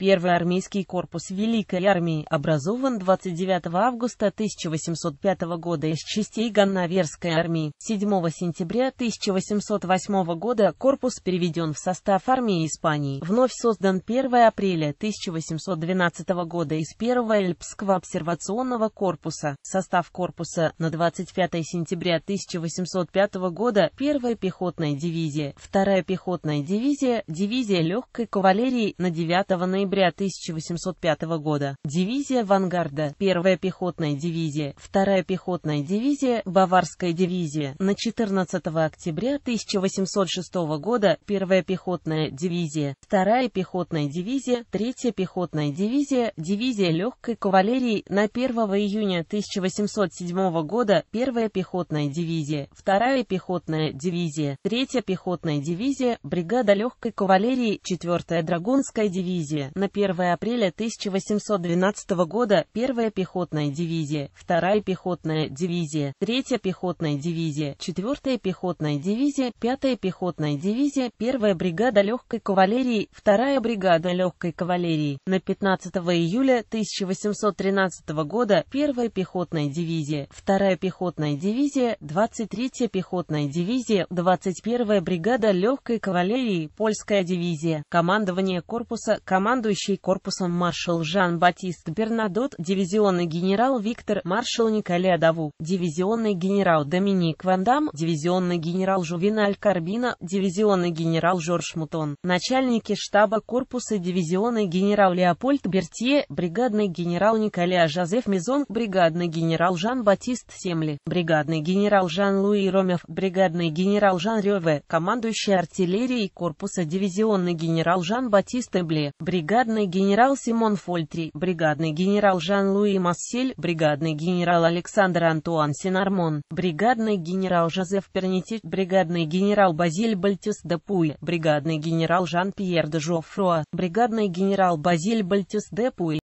Первый армейский корпус Великой армии образован 29 августа 1805 года из частей Ганноверской армии. 7 сентября 1808 года корпус переведен в состав армии Испании. Вновь создан 1 апреля 1812 года из 1 Эльпского обсервационного корпуса. Состав корпуса на 25 сентября 1805 года 1 пехотная дивизия, 2 пехотная дивизия, дивизия легкой кавалерии на 9 ноября ноября 1805 года. Дивизия вангарда первая пехотная дивизия, вторая пехотная дивизия, Баварская дивизия. На 14 октября 1806 года первая пехотная дивизия, вторая пехотная дивизия, третья пехотная дивизия, дивизия легкой кавалерии. На 1 июня 1807 года первая пехотная дивизия, вторая пехотная дивизия, третья пехотная дивизия, бригада легкой кавалерии, четвертая драгунская дивизия. На 1 апреля 1812 года 1 пехотная дивизия, 2 пехотная дивизия, 3 пехотная дивизия, 4 пехотная дивизия, 5 пехотная дивизия, 1 бригада легкой кавалерии, 2 бригада легкой кавалерии. На 15 июля 1813 года 1 пехотная дивизия, 2 пехотная дивизия, 23 пехотная дивизия, 21 бригада легкой кавалерии, польская дивизия. Командование корпуса командует командующий корпусом маршал Жан-Батист Бернадот, дивизионный генерал Виктор, маршал Николя Даву, дивизионный генерал Доминик Вандам, дивизионный генерал Жувеналь Карбина, дивизионный генерал Жорж Мутон, начальники штаба корпуса дивизионный генерал Леопольд Бертье, бригадный генерал Николя Жозеф Мизон, бригадный генерал Жан-Батист Семли, бригадный генерал Жан-Луи Ромев, бригадный генерал Жан Реве, командующий артиллерией корпуса дивизионный генерал Жан-Батист Эбле, бригадный бригадный генерал Симон Фольтри, бригадный генерал Жан-Луи Массель, бригадный генерал Александр Антуан Синармон, бригадный генерал Жозеф Пернити, бригадный генерал Базиль Бальтюс де Пуй, бригадный генерал Жан-Пьер де Жофруа, бригадный генерал Базиль Бальтюс де Пуй,